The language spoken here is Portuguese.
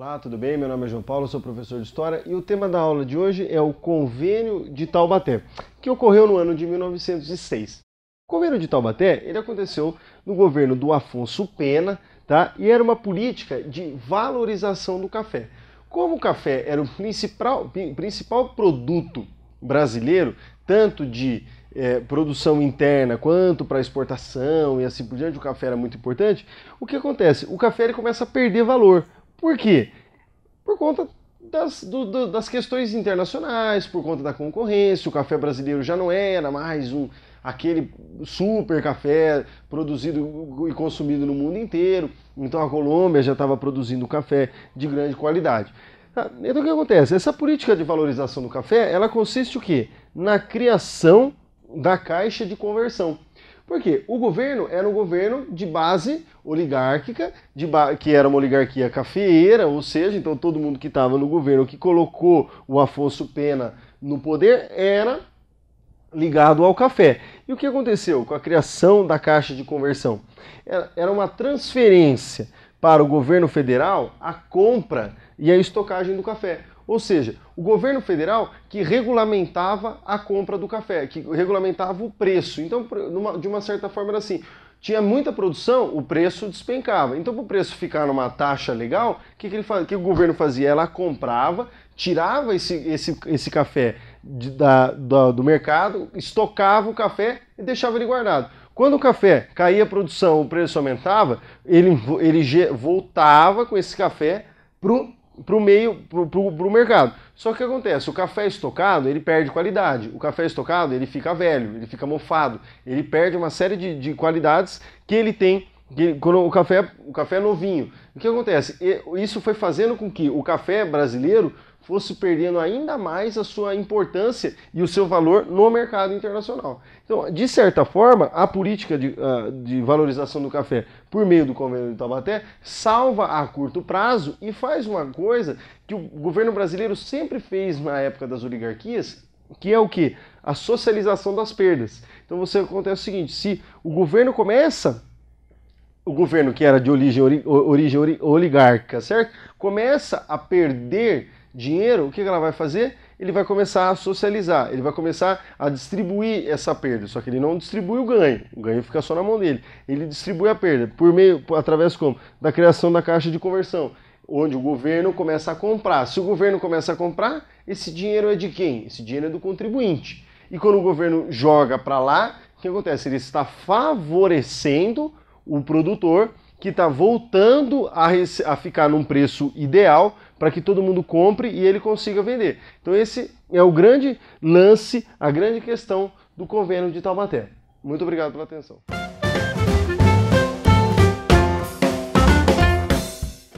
Olá, tudo bem? Meu nome é João Paulo, sou professor de História e o tema da aula de hoje é o Convênio de Taubaté, que ocorreu no ano de 1906. O Convênio de Taubaté ele aconteceu no governo do Afonso Pena tá? e era uma política de valorização do café. Como o café era o principal, principal produto brasileiro, tanto de é, produção interna quanto para exportação e assim por diante, o café era muito importante. O que acontece? O café ele começa a perder valor por quê? Por conta das, do, do, das questões internacionais, por conta da concorrência, o café brasileiro já não era mais um aquele super café produzido e consumido no mundo inteiro. Então a Colômbia já estava produzindo café de grande qualidade. Ah, então o que acontece? Essa política de valorização do café, ela consiste o quê? Na criação da caixa de conversão. Porque o governo era um governo de base oligárquica, de ba que era uma oligarquia cafeeira, ou seja, então todo mundo que estava no governo, que colocou o Afonso Pena no poder, era ligado ao café. E o que aconteceu com a criação da Caixa de Conversão? Era uma transferência para o governo federal a compra e a estocagem do café. Ou seja, o governo federal que regulamentava a compra do café, que regulamentava o preço. Então, de uma certa forma, era assim: tinha muita produção, o preço despencava. Então, para o preço ficar numa taxa legal, o que, que, que o governo fazia? Ela comprava, tirava esse, esse, esse café de, da, da, do mercado, estocava o café e deixava ele guardado. Quando o café caía a produção, o preço aumentava, ele, ele voltava com esse café para o para o meio, para o mercado. Só que o que acontece? O café estocado, ele perde qualidade. O café estocado, ele fica velho, ele fica mofado. Ele perde uma série de, de qualidades que ele tem quando o café, o café é novinho. O que acontece? Isso foi fazendo com que o café brasileiro fosse perdendo ainda mais a sua importância e o seu valor no mercado internacional. Então, de certa forma, a política de, ah, de valorização do café por meio do convênio de Taubaté salva a curto prazo e faz uma coisa que o governo brasileiro sempre fez na época das oligarquias, que é o que? A socialização das perdas. Então, você acontece o seguinte: se o governo começa o governo que era de origem, origem oligarca, certo? Começa a perder dinheiro, o que ela vai fazer? Ele vai começar a socializar, ele vai começar a distribuir essa perda. Só que ele não distribui o ganho, o ganho fica só na mão dele. Ele distribui a perda por meio, através como da criação da caixa de conversão, onde o governo começa a comprar. Se o governo começa a comprar, esse dinheiro é de quem? Esse dinheiro é do contribuinte. E quando o governo joga para lá, o que acontece? Ele está favorecendo o produtor que está voltando a, a, ficar num preço ideal para que todo mundo compre e ele consiga vender. Então esse é o grande lance, a grande questão do convênio de Taubaté. Muito obrigado pela atenção.